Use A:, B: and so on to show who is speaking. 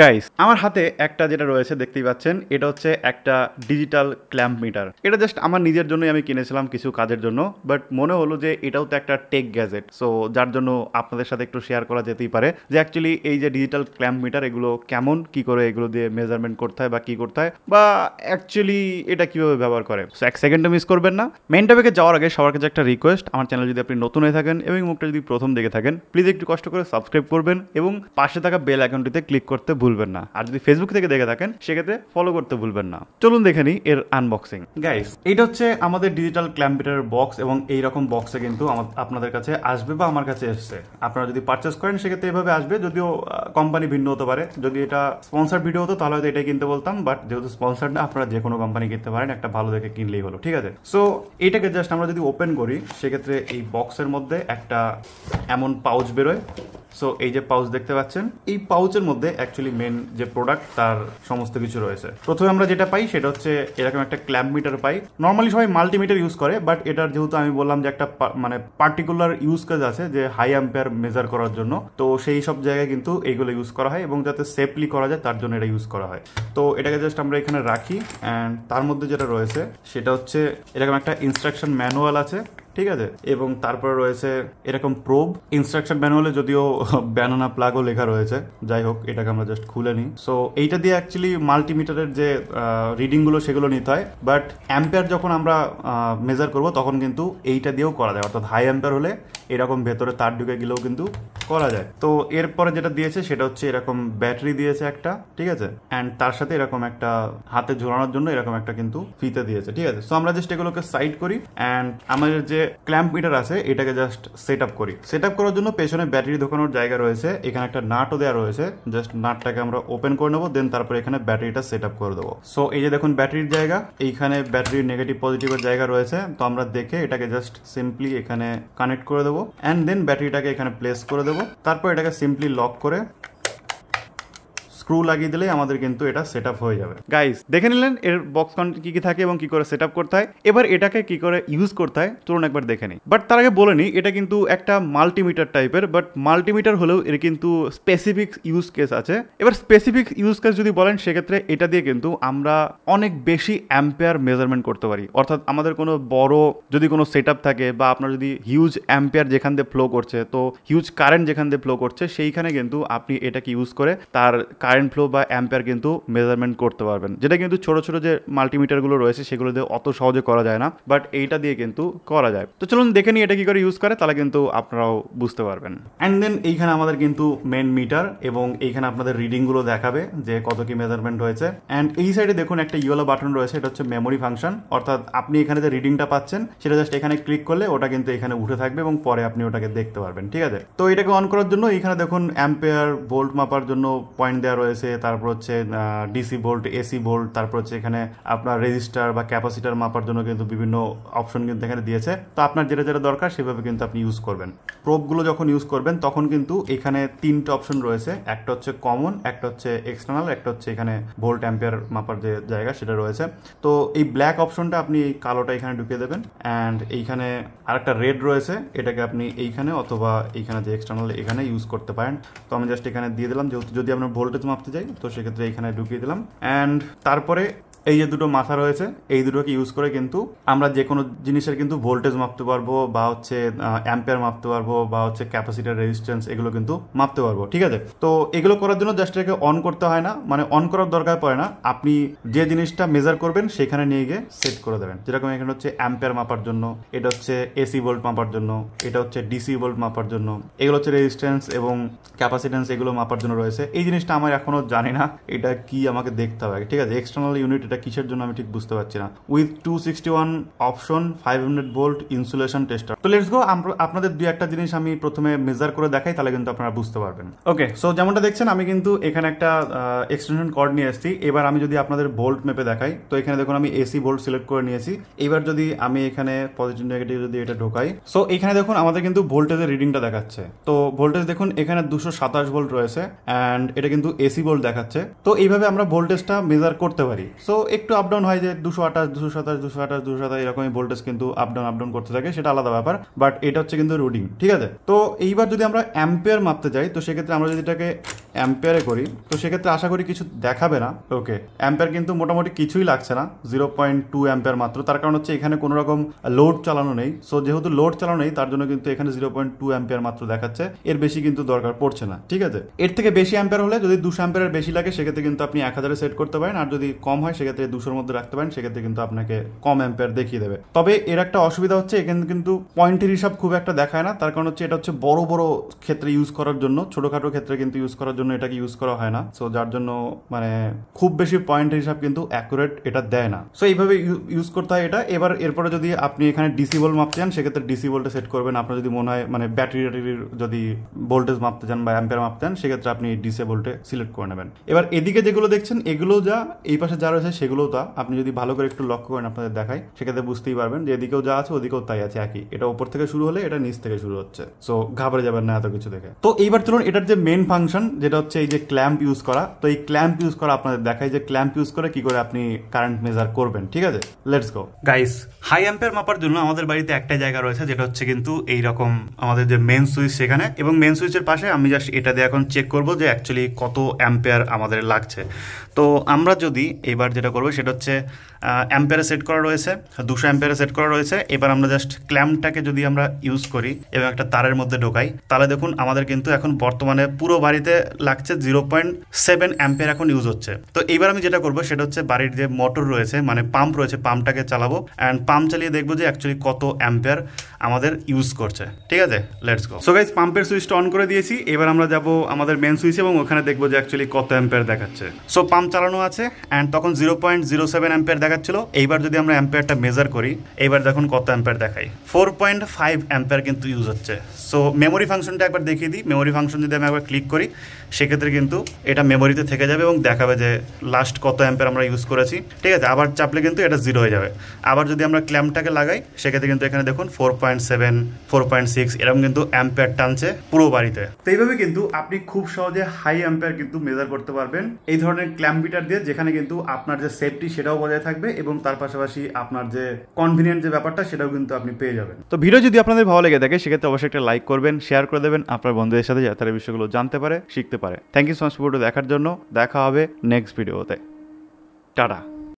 A: guys আমার হাতে একটা যেটা রয়েছে দেখতেই পাচ্ছেন এটা হচ্ছে একটা ডিজিটাল ক্ল্যাম্প মিটার এটা জাস্ট আমার নিজের জন্যই আমি কিনেছিলাম কিছু কাজের জন্য বাট মনে হলো যে এটাও তো একটা টেক গ্যাজেট সো যার জন্য আপনাদের সাথে একটু শেয়ার করা যেতেই পারে যে অ্যাকচুয়ালি এই যে ডিজিটাল ক্ল্যাম্প মিটার এগুলো কেমন কি করে এগুলো দিয়ে মেজারমেন্ট করতে হয় বা কি করতে হয় বা অ্যাকচুয়ালি এটা কিভাবে ব্যবহার করে সো এক সেকেন্ডও মিস করবেন না মেন টপিকে যাওয়ার আগে সবার কাছে একটা রিকোয়েস্ট আমার চ্যানেল যদি আপনি নতুন হয়ে থাকেন এবং মুখটা যদি প্রথম দেখে থাকেন প্লিজ একটু কষ্ট করে সাবস্ক্রাইব করবেন এবং পাশে থাকা বেল অ্যাকাউন্টটিতে ক্লিক করতে ভুলবেন না আর যদি ফেসবুক থেকে দেখে থাকেন সেক্ষেত্রে ফলো করতে ভুলবেন না চলুন দেখে নিই এর আনবক্সিং গাইস এটা হচ্ছে আমাদের ডিজিটাল ক্ল্যাম্পিটারের বক্স এবং এই রকম বক্সে কিন্তু আপনাদের কাছে আসবে বা আমার কাছে এসছে আপনারা যদি পারচেস করেন সেক্ষেত্রে এভাবে আসবে যদিও কোম্পানি ভিন্ন হতে পারে যদি এটা স্পন্সার ভিডিও হতো তাহলে হয়তো এটাই কিনতে বলতাম বাট যেহেতু স্পন্সার না আপনারা যে কোনো কোম্পানি কিনতে পারেন একটা ভালো দেখে কিনলেই হলো ঠিক আছে সো এটাকে জাস্ট আমরা যদি ওপেন করি সেক্ষেত্রে এই বক্সের মধ্যে একটা এমন পাউচ বেরোয় সো এই যে পাউচ দেখতে পাচ্ছেন এই পাউচের মধ্যে অ্যাকচুয়ালি মেন যে প্রোডাক্ট তার সমস্ত কিছু রয়েছে প্রথমে আমরা যেটা পাই সেটা হচ্ছে এরকম একটা ক্ল্যাম্প মিটার পাই নর্মালি সবাই মাল্টিমিটার ইউজ করে বাট এটার যেহেতু আমি বললাম যে একটা মানে পার্টিকুলার ইউজ কাজ আছে যে হাই অ্যাম্পেয়ার মেজার করার জন্য তো সেই সব জায়গায় কিন্তু এইগুলো ইউজ করা হয় এবং যাতে সেফলি করা যায় তার জন্য এটা ইউজ করা হয় তো এটাকে জাস্ট আমরা এখানে রাখি অ্যান্ড তার মধ্যে যেটা রয়েছে সেটা হচ্ছে এরকম একটা ইনস্ট্রাকশন ম্যানুয়াল আছে ঠিক আছে এবং তারপরে রয়েছে এরকম প্রোব ইনস্ট্রাকশন ম্যানুয়ালে যদিও ব্যানানা প্লাগও লেখা রয়েছে যাই হোক এটাকে আমরা জাস্ট খুলে নিই সো এইটা দিয়ে অ্যাকচুয়ালি মাল্টিমিটারের যে রিডিংগুলো সেগুলো নিতে হয় বাট অ্যাম্পেয়ার যখন আমরা মেজার করব তখন কিন্তু এইটা দিয়েও করা যায় অর্থাৎ হাই অ্যাম্পেয়ার হলে এরকম ভেতরে তার ঢুকে গেলেও কিন্তু করা যায় তো এরপরে যেটা দিয়েছে সেটা হচ্ছে এরকম ব্যাটারি দিয়েছে একটা ঠিক আছে অ্যান্ড তার সাথে এরকম একটা হাতে ঝোলানোর জন্য এরকম একটা কিন্তু ফিতে দিয়েছে ঠিক আছে সো আমরা জাস্ট এগুলোকে সাইড করি অ্যান্ড আমাদের যে ক্ল্যাম্প মিটার আছে এটাকে জাস্ট সেট আপ করি সেট আপ করার জন্য পেছনে ব্যাটারি ঢোকানোর জায়গা রয়েছে এখানে একটা নাটও দেওয়া রয়েছে জাস্ট নাটটাকে আমরা ওপেন করে নেবো দেন তারপরে এখানে ব্যাটারিটা সেট আপ করে দেবো সো এই যে দেখুন ব্যাটারির জায়গা এইখানে ব্যাটারির নেগেটিভ পজিটিভের জায়গা রয়েছে তো আমরা দেখে এটাকে জাস্ট সিম্পলি এখানে কানেক্ট করে দেবো অ্যান্ড দেন ব্যাটারিটাকে এখানে প্লেস করে দেবো তারপর এটাকে সিম্পলি লক করে স্ক্রু লাগিয়ে দিলেই আমাদের কিন্তু এটা সেট হয়ে যাবে গাইস দেখে নিলেন এর বক্স কাউন্ট কি কি থাকে এবং কি করে সেট করতে হয় এবার এটাকে কি করে ইউজ করতে হয় চলুন একবার দেখে নিই বাট তার আগে বলে নিই এটা কিন্তু একটা মাল্টিমিটার টাইপের বাট মাল্টিমিটার হলেও এর কিন্তু স্পেসিফিক ইউজ কেস আছে এবার স্পেসিফিক ইউজ কেস যদি বলেন সেক্ষেত্রে এটা দিয়ে কিন্তু আমরা অনেক বেশি অ্যাম্পেয়ার মেজারমেন্ট করতে পারি অর্থাৎ আমাদের কোনো বড় যদি কোনো সেট থাকে বা আপনার যদি হিউজ অ্যাম্পেয়ার যেখান দিয়ে ফ্লো করছে তো হিউজ কারেন্ট যেখান দিয়ে ফ্লো করছে সেইখানে কিন্তু আপনি এটাকে ইউজ করে তার কারেন্ট ফ্লো বা অ্যাম্পেয়ার কিন্তু মেজারমেন্ট করতে পারবেন যেটা কিন্তু ছোট ছোট যে মাল্টিমিটারগুলো রয়েছে সেগুলো দিয়ে অত সহজে করা যায় না বাট এইটা দিয়ে কিন্তু করা যায় তো চলুন দেখে নিই এটা কী করে ইউজ করে তাহলে কিন্তু আপনারাও বুঝতে পারবেন অ্যান্ড দেন এইখানে আমাদের কিন্তু মেন মিটার এবং এইখানে আপনাদের রিডিংগুলো দেখাবে যে কত কি মেজারমেন্ট হয়েছে অ্যান্ড এই সাইডে দেখুন একটা ইয়েলো বাটন রয়েছে এটা হচ্ছে মেমোরি ফাংশন অর্থাৎ আপনি এখানে যে রিডিংটা পাচ্ছেন সেটা জাস্ট এখানে ক্লিক করলে ওটা কিন্তু এখানে উঠে থাকবে এবং পরে আপনি ওটাকে দেখতে পারবেন ঠিক আছে তো এটাকে অন করার জন্য এখানে দেখুন অ্যাম্পেয়ার ভোল্ট মাপার জন্য পয়েন্ট দেওয়া রয়েছে তারপর হচ্ছে ডিসি ভোল্ট এসি ভোল্ট তারপর হচ্ছে এখানে আপনার রেজিস্টার বা ক্যাপাসিটার মাপার জন্য কিন্তু বিভিন্ন অপশন কিন্তু এখানে দিয়েছে তো আপনার যেটা যেটা দরকার সেভাবে কিন্তু আপনি ইউজ করবেন প্রোপগুলো যখন ইউজ করবেন তখন কিন্তু এখানে তিনটা অপশন রয়েছে একটা হচ্ছে কমন একটা হচ্ছে এক্সটার্নাল একটা হচ্ছে এখানে ভোল্ট অ্যাম্পিয়ার মাপার যে জায়গা সেটা রয়েছে তো এই ব্ল্যাক অপশনটা আপনি এই কালোটা এখানে ঢুকিয়ে দেবেন অ্যান্ড এইখানে আরেকটা রেড রয়েছে এটাকে আপনি এইখানে অথবা এইখানে যে এক্সটার্নাল এখানে ইউজ করতে পারেন তো আমি জাস্ট এখানে দিয়ে দিলাম যেহেতু যদি আপনার ভোল্টেজ মাপতে যাই তো সেক্ষেত্রে এখানে ঢুকিয়ে দিলাম অ্যান্ড তারপরে এই যে দুটো মাথা রয়েছে এই দুটোকে ইউজ করে কিন্তু আমরা যে কোনো জিনিসের কিন্তু ভোল্টেজ মাপতে পারবো বা হচ্ছে অ্যাম্পেয়ার মাপতে পারবো বা হচ্ছে ক্যাপাসিটার রেজিস্ট্যান্স এগুলো কিন্তু মাপতে পারবো ঠিক আছে তো এগুলো করার জন্য জাস্ট এটাকে অন করতে হয় না মানে অন করার দরকার পড়ে না আপনি যে জিনিসটা মেজার করবেন সেখানে নিয়ে গিয়ে সেট করে দেবেন যেরকম এখানে হচ্ছে অ্যাম্পেয়ার মাপার জন্য এটা হচ্ছে এসি ভোল্ট মাপার জন্য এটা হচ্ছে ডিসি ভোল্ট মাপার জন্য এগুলো হচ্ছে রেজিস্ট্যান্স এবং ক্যাপাসিট্যান্স এগুলো মাপার জন্য রয়েছে এই জিনিসটা আমার এখনও জানি না এটা কি আমাকে দেখতে হবে ঠিক আছে এক্সটার্নাল ইউনিট এটা কিসের জন্য আমি ঠিক বুঝতে পারছি না with two sixty one option five hundred volt insulation tester তো লেটস গো আপনাদের দুই একটা জিনিস আমি প্রথমে মেজার করে দেখাই তাহলে কিন্তু আপনারা বুঝতে পারবেন ওকে সো যেমনটা দেখছেন আমি কিন্তু এখানে একটা এক্সটেনশন কর্ড নিয়ে এসেছি এবার আমি যদি আপনাদের ভোল্ট মেপে দেখাই তো এখানে দেখুন আমি এসি ভোল্ট সিলেক্ট করে নিয়েছি এবার যদি আমি এখানে পজিটিভ নেগেটিভ যদি এটা ঢোকাই সো এখানে দেখুন আমাদের কিন্তু ভোল্টেজের রিডিংটা দেখাচ্ছে তো ভোল্টেজ দেখুন এখানে দুশো সাতাশ ভোল্ট রয়েছে অ্যান্ড এটা কিন্তু এসি ভোল্ট দেখাচ্ছে তো এইভাবে আমরা ভোল্টেজটা মেজার করতে পারি সো একটু আপডাউন হয় যে দুশো আঠাশ দুশো সাতাশ দুশো আঠাশ দুশো সাতাশ এরকমই ভোল্টেজ কিন্তু আপডাউন আপডাউন করতে থাকে সেটা আলাদা ব্যাপার বাট এটা হচ্ছে কিন্তু রুটিন ঠিক আছে তো এইবার যদি আমরা অ্যাম্পেয়ার মাপতে যাই তো সেক্ষেত্রে আমরা যদি এটাকে অ্যাম্পেয়ারে করি তো সেক্ষেত্রে আশা করি কিছু দেখাবে না ওকে অ্যাম্পেয়ার কিন্তু মোটামুটি কিছুই লাগছে না জিরো পয়েন্ট টু অ্যাম্পেয়ার মাত্র তার কারণ হচ্ছে এখানে কোনোরকম লোড চালানো নেই সো যেহেতু লোড চালানো নেই তার জন্য কিন্তু এখানে জিরো পয়েন্ট টু অ্যাম্পেয়ার মাত্র দেখাচ্ছে এর বেশি কিন্তু দরকার পড়ছে না ঠিক আছে এর থেকে বেশি অ্যাম্পেয়ার হলে যদি দুশো অ্যাম্পেয়ারের বেশি লাগে সেক্ষেত্রে কিন্তু আপনি এক হাজারে সেট করতে পারেন আর যদি কম হয় সেক্ষেত্রে দুশোর মধ্যে রাখতে পারেন সেক্ষেত্রে কিন্তু আপনাকে কম অ্যাম্পেয়ার দেখিয়ে দেবে তবে এর একটা অসুবিধা হচ্ছে এখানে কিন্তু পয়েন্টের হিসাব খুব একটা দেখায় না তার কারণ হচ্ছে এটা হচ্ছে বড় বড় ক্ষেত্রে ইউজ করার জন্য ছোটোখাটো ক্ষেত্রে কিন্তু ইউজ করার জন্য জন্য এটাকে ইউজ করা হয় না সো যার জন্য মানে খুব বেশি পয়েন্ট হিসাব কিন্তু অ্যাকুরেট এটা দেয় না সো এইভাবে ইউজ করতে হয় এটা এবার এরপরে যদি আপনি এখানে ডিসি ভোল্ট মাপতে চান সেক্ষেত্রে ডিসি ভোল্টে সেট করবেন আপনার যদি মনে হয় মানে ব্যাটারি ট্যাটারির যদি ভোল্টেজ মাপতে চান বা অ্যাম্পিয়ার মাপতে চান সেক্ষেত্রে আপনি ডিসে ভোল্টে সিলেক্ট করে নেবেন এবার এদিকে যেগুলো দেখছেন এগুলো যা এই পাশে যা রয়েছে সেগুলোও তা আপনি যদি ভালো করে একটু লক্ষ্য করেন আপনাদের দেখাই সেক্ষেত্রে বুঝতেই পারবেন যে এদিকেও যা আছে ওদিকেও তাই আছে একই এটা ওপর থেকে শুরু হলে এটা নিচ থেকে শুরু হচ্ছে সো ঘাবড়ে যাবেন না এত কিছু দেখে তো এইবার চলুন এটার যে মেন ফাংশন যে সেটা হচ্ছে এই যে ক্ল্যাম্প ইউজ করা তো এই ক্ল্যাম্প ইউজ করা আপনাদের দেখায় যে ক্ল্যাম্প ইউজ করে কি করে আপনি কারেন্ট মেজার করবেন ঠিক আছে let's go guys high ampere মাপার জন্য আমাদের বাড়িতে একটা জায়গা রয়েছে যেটা হচ্ছে কিন্তু এই রকম আমাদের যে মেন সুইচ সেখানে এবং মেন সুইচের পাশে আমি জাস্ট এটা দিয়ে এখন চেক করব যে অ্যাকচুয়ালি কত অ্যাম্পেয়ার আমাদের লাগছে তো আমরা যদি এবার যেটা করব সেটা হচ্ছে অ্যাম্পেয়ারে সেট করা রয়েছে দুশো অ্যাম্পেয়ারে সেট করা রয়েছে এবার আমরা জাস্ট ক্ল্যাম্পটাকে যদি আমরা ইউজ করি এবং একটা তারের মধ্যে ঢোকাই তাহলে দেখুন আমাদের কিন্তু এখন বর্তমানে পুরো বাড়িতে লাগছে জিরো পয়েন্ট সেভেন অ্যাম্পের এখন ইউজ হচ্ছে তো এইবার আমি যেটা করবো সেটা হচ্ছে বাড়ির যে মোটর রয়েছে মানে পাম্প রয়েছে পাম্পটাকে চালাবো অ্যান্ড পাম্প চালিয়ে দেখবো যে অ্যাকচুয়ালি কত অ্যাম্পের আমাদের ইউজ করছে ঠিক আছে লেটস গো সো গাইজ পাম্পের সুইচটা অন করে দিয়েছি এবার আমরা যাব আমাদের মেন সুইচ এবং ওখানে দেখবো যে অ্যাকচুয়ালি কত অ্যাম্পের দেখাচ্ছে সো পাম্প চালানো আছে অ্যান্ড তখন zero point zero seven ampere দেখাচ্ছিল এইবার যদি আমরা অ্যাম্পেয়ারটা মেজার করি এবার দেখুন কত অ্যাম্পের দেখাই ফোর পয়েন্ট ফাইভ অ্যাম্পেয়ার কিন্তু ইউজ হচ্ছে সো মেমোরি ফাংশনটা একবার দেখিয়ে দিই মেমোরি ফাংশন যদি আমি একবার ক্লিক করি সেক্ষেত্রে কিন্তু এটা মেমোরিতে থেকে যাবে এবং দেখাবে যে লাস্ট কত অ্যাম্পের আমরা ইউজ করেছি ঠিক আছে আবার চাপলে কিন্তু এটা জিরো হয়ে যাবে আবার যদি আমরা ক্ল্যাম্পটাকে লাগাই সেক্ষেত্রে কিন্তু এখানে দেখুন four point seven four point six এরকম কিন্তু অ্যাম্পের টানছে পুরো বাড়িতে তো এইভাবে কিন্তু আপনি খুব সহজে হাই অ্যাম্পের কিন্তু মেজার করতে পারবেন এই ধরনের ক্ল্যাম্পিটার দিয়ে যেখানে কিন্তু আপনার যে সেফটি সেটাও বজায় থাকবে এবং তার পাশাপাশি আপনার যে কনভিনিয়েন্ট যে ব্যাপারটা সেটাও কিন্তু আপনি পেয়ে যাবেন তো ভিডিও যদি আপনাদের ভালো লেগে থাকে সেক্ষেত্রে অবশ্যই একটা লাইক করবেন শেয়ার করে দেবেন আপনার বন্ধুদের সাথে যাতে বিষয়গুলো জানতে পারে শিখতে পারে থ্যাংক ইউ সো মাচ পুরোটা দেখার জন্য দেখা হবে নেক্সট ভিডিওতে টাটা